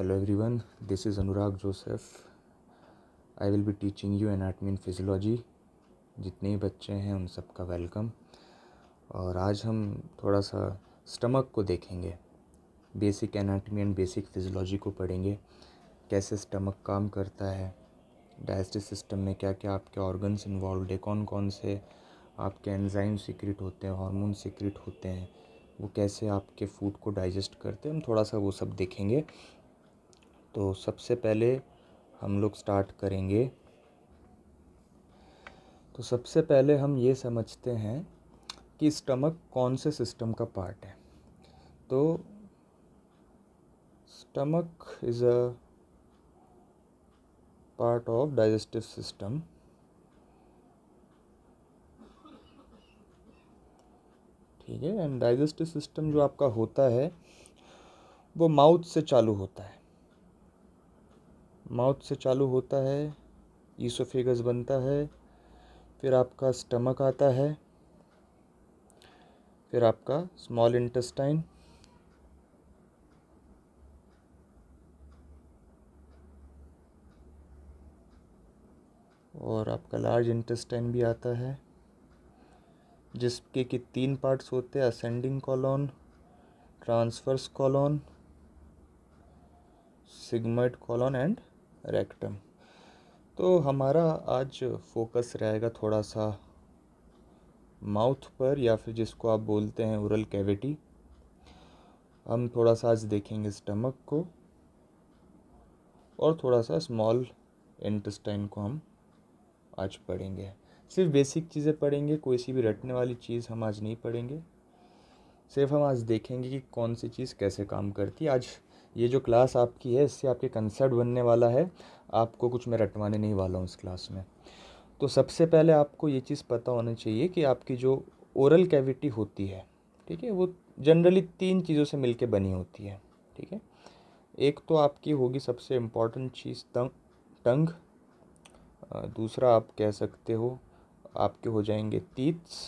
every everyone this is Anurag Joseph I will be teaching you anatomy in physiology जितने भी बच्चे हैं उन सबका वेलकम और आज हम थोड़ा सा स्टमक को देखेंगे basic anatomy and basic physiology को पढ़ेंगे कैसे स्टमक काम करता है डाइजेस्टिव सिस्टम में क्या क्या आपके ऑर्गन्स इन्वॉल्व है कौन कौन से आपके एनजाइम सीक्रेट होते हैं हॉर्मोन सीक्रेट होते हैं वो कैसे आपके फूड को डाइजेस्ट करते हैं हम थोड़ा सा वो सब देखेंगे तो सबसे पहले हम लोग स्टार्ट करेंगे तो सबसे पहले हम ये समझते हैं कि स्टमक कौन से सिस्टम का पार्ट है तो stomach is a part of digestive system ठीक है एंड डाइजेस्टिव सिस्टम जो आपका होता है वो माउथ से चालू होता है माउथ से चालू होता है ईसोफेगस बनता है फिर आपका स्टमक आता है फिर आपका स्मॉल इंटेस्टाइन और आपका लार्ज इंटेस्टाइन भी आता है जिसके कि तीन पार्ट्स होते हैं ascending colon transverse colon sigmoid colon and rectum तो हमारा आज फोकस रहेगा थोड़ा सा माउथ पर या फिर जिसको आप बोलते हैं उरल कैविटी हम थोड़ा सा आज देखेंगे स्टमक को और थोड़ा सा स्मॉल इंटस्टाइन को हम आज पढ़ेंगे सिर्फ बेसिक चीज़ें पढ़ेंगे कोई सी भी रटने वाली चीज़ हम आज नहीं पढ़ेंगे सिर्फ हम आज देखेंगे कि कौन सी चीज़ कैसे काम करती है आज ये जो क्लास आपकी है इससे आपके कंसर्ट बनने वाला है आपको कुछ मैं रटवाने नहीं वाला हूँ इस क्लास में तो सबसे पहले आपको ये चीज़ पता होना चाहिए कि आपकी जो ओरल कैविटी होती है ठीक है वो जनरली तीन चीज़ों से मिलके बनी होती है ठीक है एक तो आपकी होगी सबसे इम्पॉर्टेंट चीज़ टंग टंग दूसरा आप कह सकते हो आपके हो जाएंगे तीत्स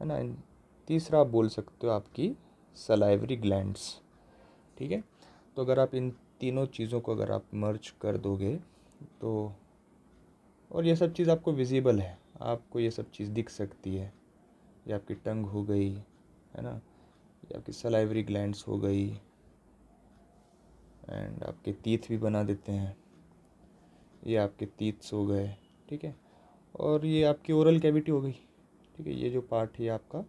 है ना तीसरा आप बोल सकते हो आपकी सलाइवरी ग्लैंड्स ठीक है तो अगर आप इन तीनों चीज़ों को अगर आप मर्ज कर दोगे तो और ये सब चीज़ आपको विजिबल है आपको ये सब चीज़ दिख सकती है ये आपकी टंग हो गई है ना ये आपकी सलाइवरी ग्लैंड्स हो गई एंड आपके तीत भी बना देते हैं ये आपके तीत हो गए ठीक है और ये आपकी ओरल कैविटी हो गई ठीक है ये जो पार्ट है आपका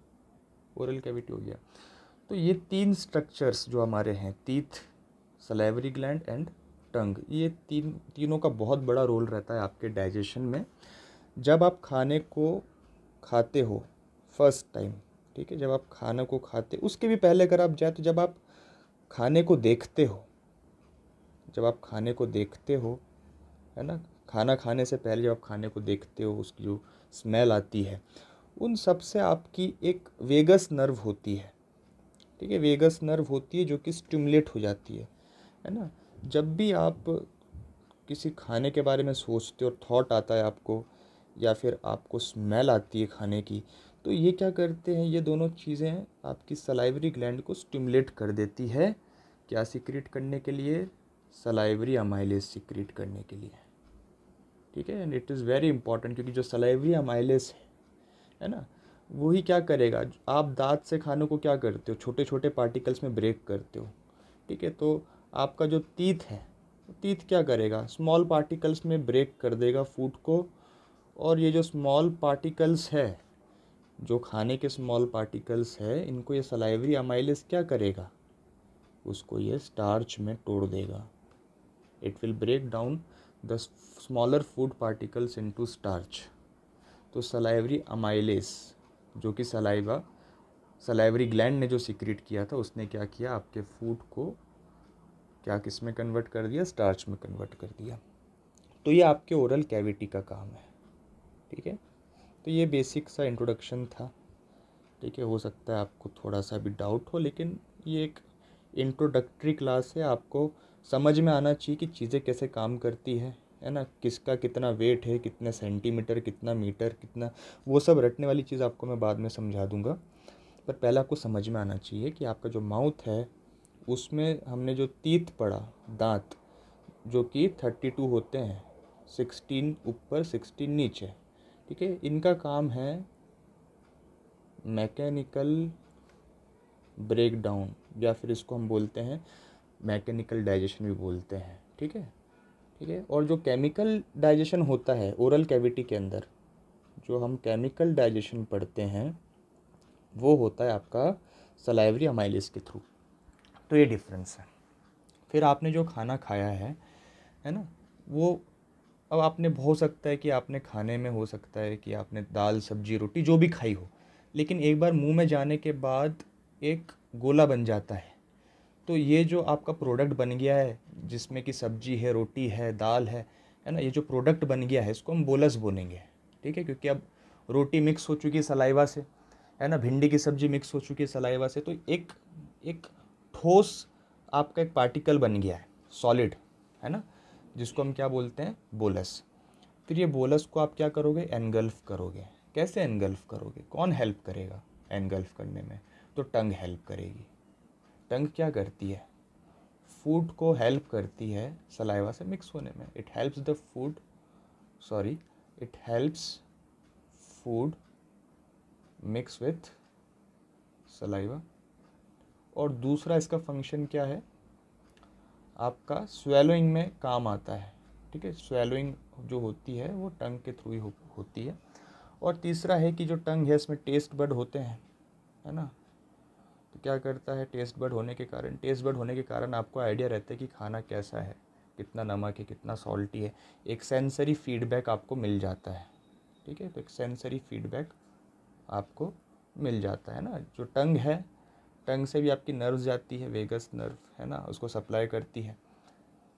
ओरल कैविटी हो गया तो ये तीन स्ट्रक्चर्स जो हमारे हैं तीथ सलेवरी ग्लैंड एंड टंग ये तीन तीनों का बहुत बड़ा रोल रहता है आपके डाइजेशन में जब आप खाने को खाते हो फर्स्ट टाइम ठीक है जब आप खाने को खाते उसके भी पहले अगर आप जाए तो जब आप खाने को देखते हो जब आप खाने को देखते हो है ना खाना खाने से पहले जब आप खाने को देखते हो उसकी जो स्मेल आती है उन सब से आपकी एक वेगस नर्व होती है ठीक है वेगस नर्व होती है जो कि स्टिमुलेट हो जाती है है ना जब भी आप किसी खाने के बारे में सोचते हो और थॉट आता है आपको या फिर आपको स्मेल आती है खाने की तो ये क्या करते हैं ये दोनों चीज़ें आपकी सलाइवरी ग्लैंड को स्टिमुलेट कर देती है क्या सिक्रीट करने के लिए सलाइवरी अमाइलेज सिक्रीट करने के लिए ठीक है and it is very important क्योंकि जो सलाइवरी अमाइलेज है ना वही क्या करेगा आप दांत से खाने को क्या करते हो छोटे छोटे पार्टिकल्स में ब्रेक करते हो ठीक है तो आपका जो तीत है तीत क्या करेगा स्मॉल पार्टिकल्स में ब्रेक कर देगा फूड को और ये जो स्मॉल पार्टिकल्स है जो खाने के स्मॉल पार्टिकल्स है इनको ये सलाइवरी अमाइलिस क्या करेगा उसको ये स्टार्च में तोड़ देगा it will break down the smaller food particles into starch तो सलाइवरी अमाइलिस जो कि सलाइवा सलाइवरी ग्लैंड ने जो सीक्रेट किया था उसने क्या किया आपके फूड को क्या किस में कन्वर्ट कर दिया स्टार्च में कन्वर्ट कर दिया तो ये आपके ओरल कैविटी का काम है ठीक है तो ये बेसिक सा इंट्रोडक्शन था ठीक है हो सकता है आपको थोड़ा सा भी डाउट हो लेकिन ये एक इंट्रोडक्टरी क्लास है आपको समझ में आना चाहिए कि चीज़ें कैसे काम करती हैं है ना किसका कितना वेट है कितना सेंटीमीटर कितना मीटर कितना वो सब रटने वाली चीज़ आपको मैं बाद में समझा दूँगा पर पहले आपको समझ में आना चाहिए कि आपका जो माउथ है उसमें हमने जो तीत पड़ा दांत जो कि थर्टी टू होते हैं सिक्सटीन ऊपर सिक्सटीन नीचे ठीक है इनका काम है मैकेनिकल ब्रेकडाउन या फिर इसको हम बोलते हैं मैकेनिकल डाइजेशन भी बोलते हैं ठीक है ठीक है और जो केमिकल डाइजेशन होता है ओरल कैविटी के अंदर जो हम केमिकल डाइजेशन पढ़ते हैं वो होता है आपका सलाइवरी अमाइलिस के थ्रू तो ये डिफरेंस है फिर आपने जो खाना खाया है है ना वो अब आपने हो सकता है कि आपने खाने में हो सकता है कि आपने दाल सब्जी रोटी जो भी खाई हो लेकिन एक बार मुंह में जाने के बाद एक गोला बन जाता है तो ये जो आपका प्रोडक्ट बन गया है जिसमें कि सब्जी है रोटी है दाल है है ना ये जो प्रोडक्ट बन गया है इसको हम बोलस बोलेंगे ठीक है क्योंकि अब रोटी मिक्स हो चुकी है सलाइवा से है ना भिंडी की सब्जी मिक्स हो चुकी है सलाइवा से तो एक एक ठोस आपका एक पार्टिकल बन गया है सॉलिड है ना जिसको हम क्या बोलते हैं बोलस फिर ये बोलस को आप क्या करोगे एनगल्फ करोगे कैसे एनगल्फ करोगे कौन हेल्प करेगा एनगल्फ करने में तो टंग हेल्प करेगी टंग क्या करती है फूड को हेल्प करती है सलाइवा से मिक्स होने में it helps the food sorry it helps food mix with saliva और दूसरा इसका फंक्शन क्या है आपका स्वेलोइंग में काम आता है ठीक है स्वेलोइंग जो होती है वो टंग के थ्रू ही हो, होती है और तीसरा है कि जो टंग है इसमें टेस्ट बड होते हैं है ना क्या करता है टेस्ट बर्ड होने के कारण टेस्ट बर्ड होने के कारण आपको आइडिया रहता है कि खाना कैसा है कितना नमक है कितना सॉल्टी है एक सेंसरी फीडबैक आपको मिल जाता है ठीक है तो एक सेंसरी फीडबैक आपको मिल जाता है ना जो टंग है टंग से भी आपकी नर्व जाती है वेगस नर्व है ना उसको सप्लाई करती है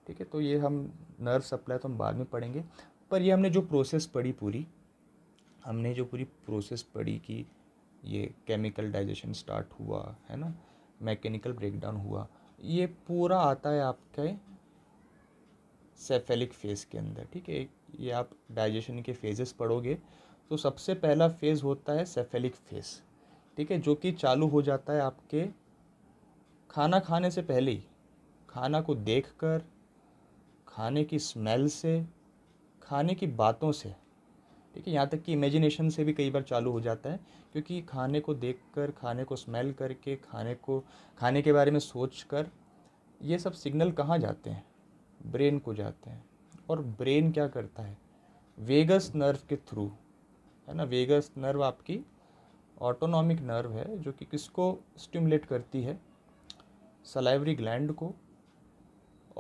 ठीक है तो ये हम नर्व सप्लाई तो हम बाद में पढ़ेंगे पर ये हमने जो प्रोसेस पढ़ी पूरी हमने जो पूरी प्रोसेस पढ़ी कि ये केमिकल डाइजेशन स्टार्ट हुआ है ना मैकेनिकल ब्रेकडाउन हुआ ये पूरा आता है आपके सेफेलिक फेज़ के अंदर ठीक है ये आप डाइजेशन के फेजेस पढ़ोगे तो सबसे पहला फेज़ होता है सेफेलिक फेज़ ठीक है जो कि चालू हो जाता है आपके खाना खाने से पहले ही खाना को देखकर खाने की स्मेल से खाने की बातों से ठीक है यहाँ तक कि इमेजिनेशन से भी कई बार चालू हो जाता है क्योंकि खाने को देख कर खाने को स्मेल करके खाने को खाने के बारे में सोच कर ये सब सिग्नल कहाँ जाते हैं ब्रेन को जाते हैं और ब्रेन क्या करता है वेगस नर्व के थ्रू है ना वेगस नर्व आपकी ऑटोनॉमिक नर्व है जो कि किसको स्टिमुलेट करती है सलाइवरी ग्लैंड को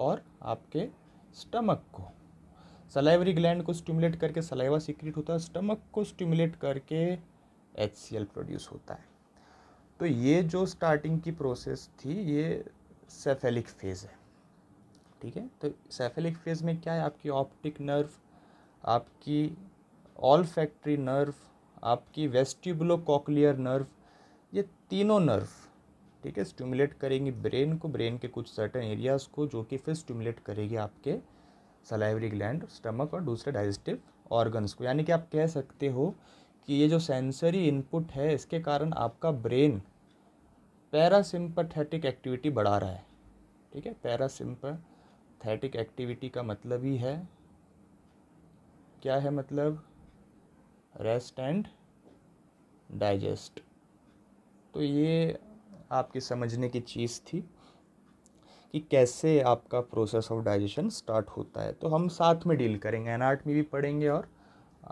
और आपके स्टमक को सलाइवरी ग्लैंड को स्टिमुलेट करके सलाइवा सीक्रेट होता है स्टमक को स्टिमुलेट करके एच प्रोड्यूस होता है तो ये जो स्टार्टिंग की प्रोसेस थी ये सेफेलिक फेज़ है ठीक है तो सेफेलिक फेज़ में क्या है आपकी ऑप्टिक नर्व आपकी ऑल फैक्ट्री नर्व आपकी वेस्टिबुलो कॉकलियर नर्व ये तीनों नर्व ठीक है स्टिमुलेट करेंगी ब्रेन को ब्रेन के कुछ सर्टन एरियाज़ को जो कि फिर स्टिमुलेट करेगी आपके सलाइवरी ग्लैंड स्टमक और दूसरे डाइजेस्टिव ऑर्गन्स को यानी कि आप कह सकते हो कि ये जो सेंसरी इनपुट है इसके कारण आपका ब्रेन पैरासिम्पथेटिक एक्टिविटी बढ़ा रहा है ठीक है पैरासिम्पथेटिक एक्टिविटी का मतलब ही है क्या है मतलब रेस्ट एंड डाइजेस्ट तो ये आपकी समझने की चीज़ थी कि कैसे आपका प्रोसेस ऑफ डाइजेशन स्टार्ट होता है तो हम साथ में डील करेंगे में भी पढ़ेंगे और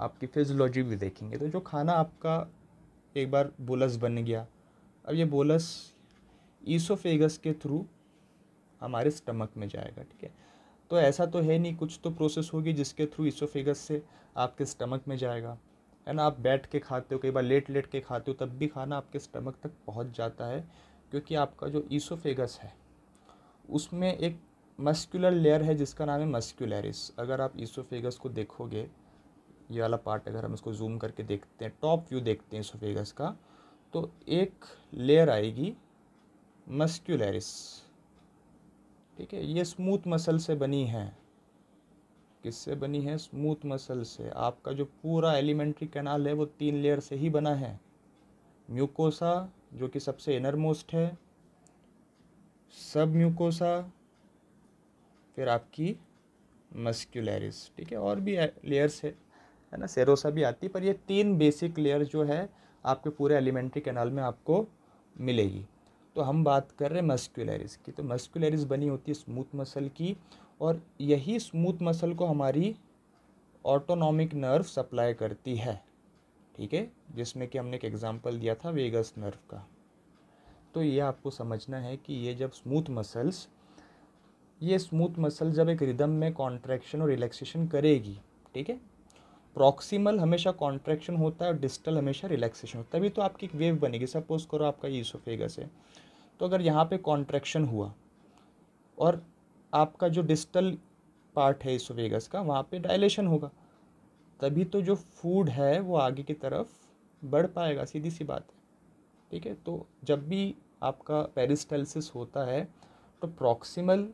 आपकी फिजियोलॉजी भी देखेंगे तो जो खाना आपका एक बार बोलस बन गया अब ये बोलस ईसोफेगस के थ्रू हमारे स्टमक में जाएगा ठीक है तो ऐसा तो है नहीं कुछ तो प्रोसेस होगी जिसके थ्रू ईसोफेगस से आपके स्टमक में जाएगा है ना आप बैठ के खाते हो कई बार लेट लेट के खाते हो तब भी खाना आपके स्टमक तक पहुंच जाता है क्योंकि आपका जो ईसोफेगस है उसमें एक मस्कुलर लेयर है जिसका नाम है मस्कुलरिस अगर आप ईसोफेगस को देखोगे ये वाला पार्ट अगर हम इसको जूम करके देखते हैं टॉप व्यू देखते हैं ईसोफेगस का तो एक लेयर आएगी मस्कुलरिस ठीक है ये स्मूथ मसल से बनी है किससे बनी है स्मूथ मसल से आपका जो पूरा एलिमेंट्री कैनाल है वो तीन लेयर से ही बना है म्यूकोसा जो कि सबसे इनरमोस्ट है सब म्यूकोसा फिर आपकी मस्क्यूलरिस ठीक है और भी लेयर्स है है ना सेरोसा भी आती पर ये तीन बेसिक लेयर जो है आपके पूरे एलिमेंट्री कैनाल में आपको मिलेगी तो हम बात कर रहे हैं मस्क्यूलरिस की तो मस्क्यूलरिस बनी होती है स्मूथ मसल की और यही स्मूथ मसल को हमारी ऑटोनॉमिक नर्व सप्लाई करती है ठीक है जिसमें कि हमने एक एग्जाम्पल दिया था वेगस नर्व का तो ये आपको समझना है कि ये जब स्मूथ मसल्स ये स्मूथ मसल जब एक रिदम में कॉन्ट्रैक्शन और रिलैक्सेशन करेगी ठीक है प्रॉक्सिमल हमेशा कॉन्ट्रैक्शन होता है और डिस्टल हमेशा रिलैक्सेशन होता है तभी तो आपकी एक वेव बनेगी सपोज करो आपका ये है तो अगर यहाँ पे कॉन्ट्रैक्शन हुआ और आपका जो डिस्टल पार्ट है इसोफेगस का वहाँ पे डायलेशन होगा तभी तो जो फूड है वो आगे की तरफ बढ़ पाएगा सीधी सी बात है ठीक है तो जब भी आपका पेरिस्टल्सिस होता है तो प्रॉक्सिमल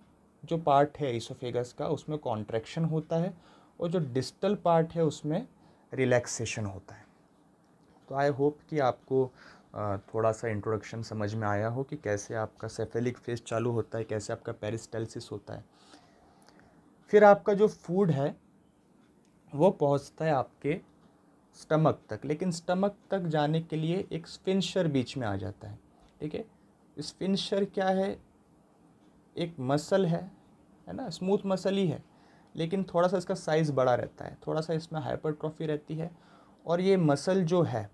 जो पार्ट है इसोफेगस का उसमें कॉन्ट्रैक्शन होता है और जो डिस्टल पार्ट है उसमें रिलैक्सेशन होता है तो आई होप कि आपको थोड़ा सा इंट्रोडक्शन समझ में आया हो कि कैसे आपका सेफेलिक फेस चालू होता है कैसे आपका पेरिस्टल्सिस होता है फिर आपका जो फूड है वो पहुंचता है आपके स्टमक तक लेकिन स्टमक तक जाने के लिए एक स्पिनशर बीच में आ जाता है ठीक है स्पिनशर क्या है एक मसल है है ना स्मूथ मसल ही है लेकिन थोड़ा सा इसका साइज़ बड़ा रहता है थोड़ा सा इसमें हाइपरट्रॉफी रहती है और ये मसल जो है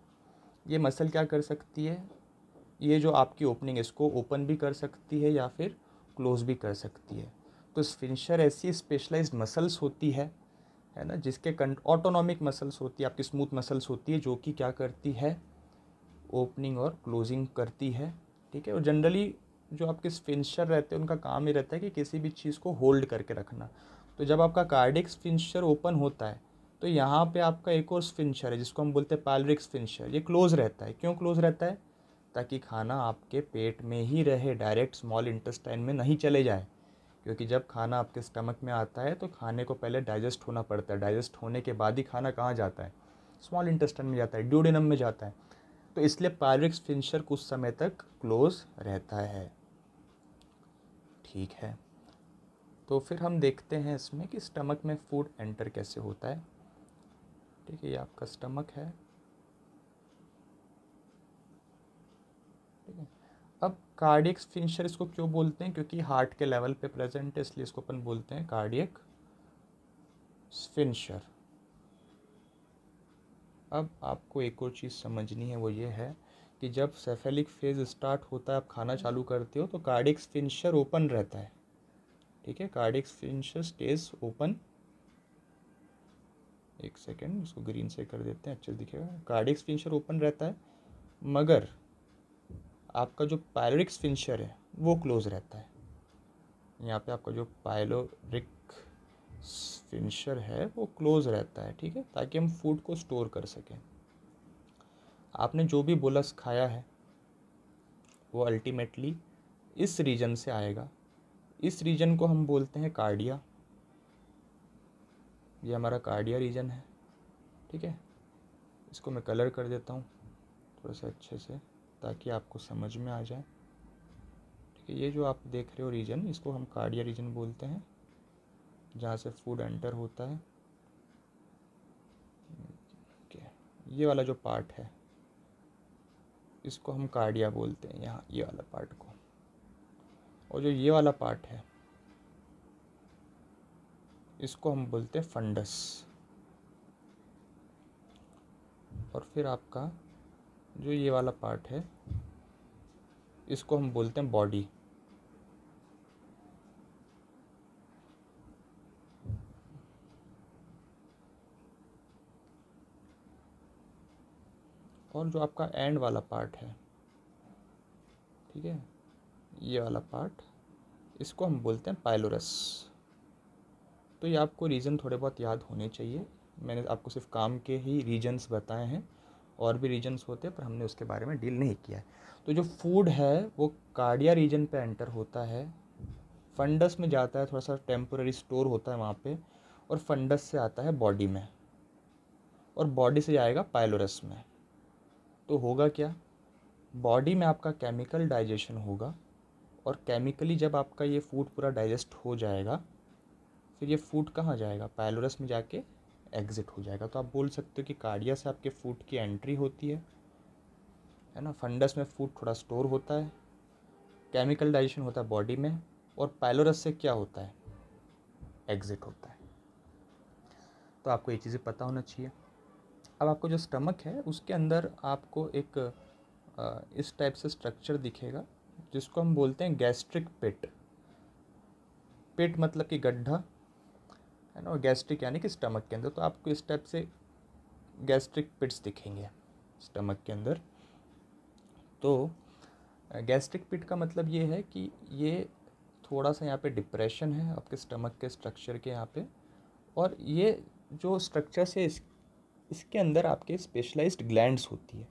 ये मसल क्या कर सकती है ये जो आपकी ओपनिंग है इसको ओपन भी कर सकती है या फिर क्लोज भी कर सकती है तो स्पिनशर ऐसी स्पेशलाइज्ड मसल्स होती है है ना जिसके ऑटोनॉमिक मसल्स होती है आपकी स्मूथ मसल्स होती है जो कि क्या करती है ओपनिंग और क्लोजिंग करती है ठीक है और जनरली जो आपके स्फिंशर रहते हैं उनका काम ये रहता है कि किसी भी चीज़ को होल्ड करके रखना तो जब आपका कार्डिक स्फिंशर ओपन होता है तो यहाँ पे आपका एक और स्फिंशर है जिसको हम बोलते हैं पैलरिक स्फिंशर ये क्लोज़ रहता है क्यों क्लोज़ रहता है ताकि खाना आपके पेट में ही रहे डायरेक्ट स्मॉल इंटेस्टाइन में नहीं चले जाए क्योंकि जब खाना आपके स्टमक में आता है तो खाने को पहले डाइजेस्ट होना पड़ता है डाइजेस्ट होने के बाद ही खाना कहाँ जाता है स्मॉल इंटेस्टाइन में जाता है ड्यूडेनम में जाता है तो इसलिए पायरिक फिंशर कुछ समय तक क्लोज रहता है ठीक है तो फिर हम देखते हैं इसमें कि स्टमक में फूड एंटर कैसे होता है ठीक है ये आपका स्टमक है अब कार्डियक फिनिशर इसको क्यों बोलते हैं क्योंकि हार्ट के लेवल पे प्रेजेंट है इसलिए इसको अपन बोलते हैं कार्डियक फिनिशर अब आपको एक और चीज़ समझनी है वो ये है कि जब सेफेलिक फेज़ स्टार्ट होता है आप खाना चालू करते हो तो कार्डिक फिनिशर ओपन रहता है ठीक है कार्डिक फिनिशर स्टेज ओपन एक सेकेंड इसको ग्रीन से कर देते हैं अच्छे से दिखेगा कार्डिक फिनिशर ओपन रहता है मगर आपका जो पायलोरिक स्फिंचर है वो क्लोज रहता है यहाँ पे आपका जो पायलोरिक स्फिंचर है वो क्लोज रहता है ठीक है ताकि हम फूड को स्टोर कर सकें आपने जो भी बोलस खाया है वो अल्टीमेटली इस रीजन से आएगा इस रीजन को हम बोलते हैं कार्डिया ये हमारा कार्डिया रीजन है ठीक है इसको मैं कलर कर देता हूँ थोड़ा सा अच्छे से ताकि आपको समझ में आ जाए ठीक है ये जो आप देख रहे हो रीजन इसको हम कार्डिया रीजन बोलते हैं जहाँ से फूड एंटर होता है ये वाला जो पार्ट है इसको हम कार्डिया बोलते हैं यहाँ ये वाला पार्ट को और जो ये वाला पार्ट है इसको हम बोलते हैं फंडस और फिर आपका जो ये वाला पार्ट है इसको हम बोलते हैं बॉडी और जो आपका एंड वाला पार्ट है ठीक है ये वाला पार्ट इसको हम बोलते हैं पायलोरस तो ये आपको रीजन थोड़े बहुत याद होने चाहिए मैंने आपको सिर्फ काम के ही रीजन्स बताए हैं और भी रीजन्स होते हैं पर हमने उसके बारे में डील नहीं किया है तो जो फूड है वो कार्डिया रीजन पे एंटर होता है फंडस में जाता है थोड़ा सा टेम्पोरेरी स्टोर होता है वहाँ पे और फंडस से आता है बॉडी में और बॉडी से जाएगा पायलोरस में तो होगा क्या बॉडी में आपका केमिकल डाइजेशन होगा और केमिकली जब आपका ये फूड पूरा डाइजेस्ट हो जाएगा फिर ये फूड कहाँ जाएगा पायलोरस में जाके एग्ज़िट हो जाएगा तो आप बोल सकते हो कि कार्डिया से आपके फूड की एंट्री होती है है ना फंडस में फूड थोड़ा स्टोर होता है केमिकल डाइजेशन होता है बॉडी में और पैलोरस से क्या होता है एग्ज़िट होता है तो आपको ये चीज़ें पता होना चाहिए अब आपको जो स्टमक है उसके अंदर आपको एक इस टाइप से स्ट्रक्चर दिखेगा जिसको हम बोलते हैं गैस्ट्रिक पेट पेट मतलब कि गड्ढा है ना और गैस्ट्रिक यानी कि स्टमक के अंदर तो आपको इस टाइप से गैस्ट्रिक पिट्स दिखेंगे स्टमक के अंदर तो गैस्ट्रिक पिट का मतलब ये है कि ये थोड़ा सा यहाँ पे डिप्रेशन है आपके स्टमक के स्ट्रक्चर के यहाँ पे और ये जो स्ट्रक्चर से इस इसके अंदर आपके स्पेशलाइज्ड ग्लैंड्स होती है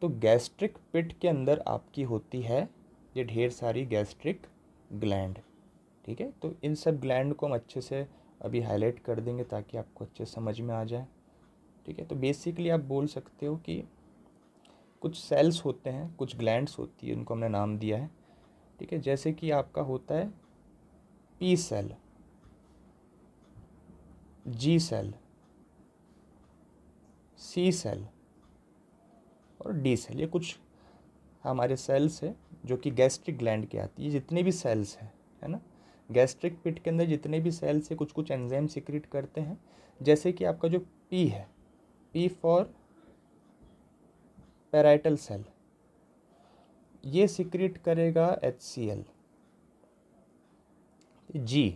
तो गैस्ट्रिक पिट के अंदर आपकी होती है ये ढेर सारी गैस्ट्रिक ग्लैंड ठीक है तो इन सब ग्लैंड को हम अच्छे से अभी हाईलाइट कर देंगे ताकि आपको अच्छे समझ में आ जाए ठीक है तो बेसिकली आप बोल सकते हो कि कुछ सेल्स होते हैं कुछ ग्लैंड्स होती है उनको हमने नाम दिया है ठीक है जैसे कि आपका होता है P cell G cell C cell और डी सेल ये कुछ हमारे सेल्स हैं जो कि गैस्ट्रिक ग्लैंड के आती है जितने भी सेल्स हैं गैस्ट्रिक पिट के अंदर जितने भी सेल से कुछ कुछ एंजाइम सिक्रिट करते हैं जैसे कि आपका जो पी है पी फॉर पैराइटल सेल ये सिक्रिट करेगा H C L G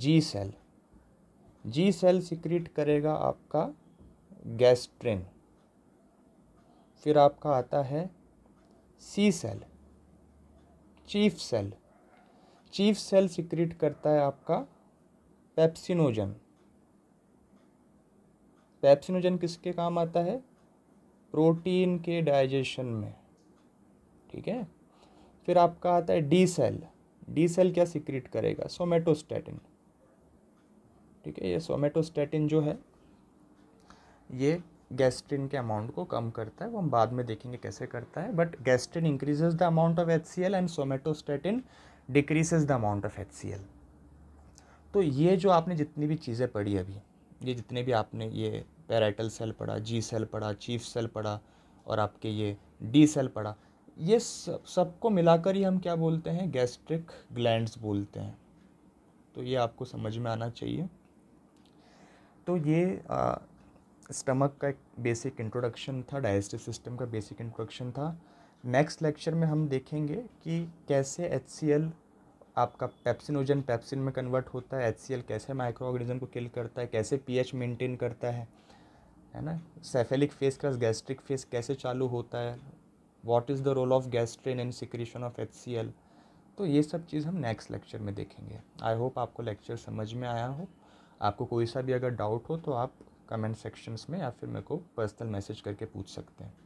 G cell G cell secrete करेगा आपका गैस्ट्रिन फिर आपका आता है C cell chief cell chief cell secrete करता है आपका पैप्सिनोजन पैप्सिनोजन किसके काम आता है प्रोटीन के डाइजेशन में ठीक है फिर आपका आता है डी सेल डी सेल क्या सिक्रेट करेगा सोमेटोस्टेटिन ठीक है ये सोमेटोस्टेटिन जो है ये गैस्ट्रिन के अमाउंट को कम करता है वो हम बाद में देखेंगे कैसे करता है but gastrin increases the amount of H C L and somatostatin decreases the amount of H तो ये जो आपने जितनी भी चीज़ें पढ़ी अभी ये जितने भी आपने ये पैराइटल सेल पढ़ा जी सेल पढ़ा चीफ सेल पढ़ा और आपके ये डी सेल पढ़ा ये सब सबको मिलाकर ही हम क्या बोलते हैं गैस्ट्रिक ग्लैंड्स बोलते हैं तो ये आपको समझ में आना चाहिए तो ये आ, स्टमक का एक बेसिक इंट्रोडक्शन था डाइजेस्टिव सिस्टम का बेसिक इंट्रोडक्शन था नेक्स्ट लेक्चर में हम देखेंगे कि कैसे एच आपका पेप्सिनोजन पेप्सिन में कन्वर्ट होता है एच कैसे माइक्रो ऑर्गेनिज्म को किल करता है कैसे पी एच करता है है ना सेफेलिक फेस का गैस्ट्रिक फेस कैसे चालू होता है what is the role of gastrin in secretion of H तो ये सब चीज़ हम नेक्स्ट लेक्चर में देखेंगे आई होप आपको लेक्चर समझ में आया हो आपको कोई सा भी अगर डाउट हो तो आप कमेंट सेक्शंस में या फिर मेरे को पर्सनल मैसेज करके पूछ सकते हैं